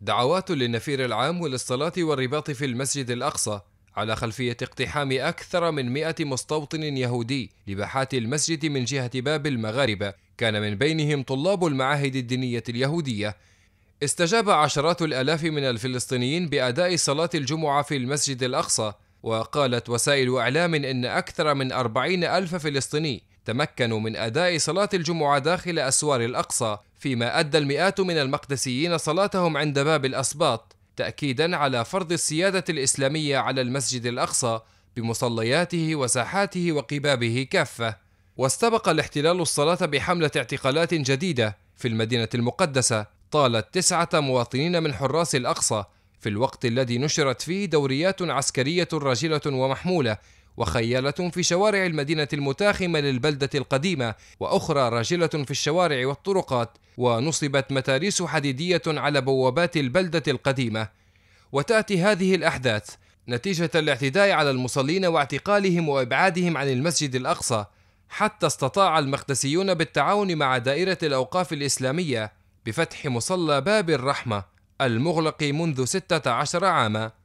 دعوات للنفير العام وللصلاة والرباط في المسجد الأقصى على خلفية اقتحام أكثر من مئة مستوطن يهودي لباحات المسجد من جهة باب المغاربة كان من بينهم طلاب المعاهد الدينية اليهودية استجاب عشرات الآلاف من الفلسطينيين بأداء صلاة الجمعة في المسجد الأقصى وقالت وسائل إعلام إن أكثر من أربعين ألف فلسطيني تمكنوا من أداء صلاة الجمعة داخل أسوار الأقصى فيما أدى المئات من المقدسيين صلاتهم عند باب الأسباط تأكيدا على فرض السيادة الإسلامية على المسجد الأقصى بمصلياته وساحاته وقبابه كافة واستبق الاحتلال الصلاة بحملة اعتقالات جديدة في المدينة المقدسة طالت تسعة مواطنين من حراس الأقصى في الوقت الذي نشرت فيه دوريات عسكرية راجلة ومحمولة وخيالة في شوارع المدينة المتاخمة للبلدة القديمة وأخرى راجلة في الشوارع والطرقات ونصبت متاريس حديدية على بوابات البلدة القديمة وتأتي هذه الأحداث نتيجة الاعتداء على المصلين واعتقالهم وإبعادهم عن المسجد الأقصى حتى استطاع المقدسيون بالتعاون مع دائرة الأوقاف الإسلامية بفتح مصلى باب الرحمة المغلق منذ 16 عاما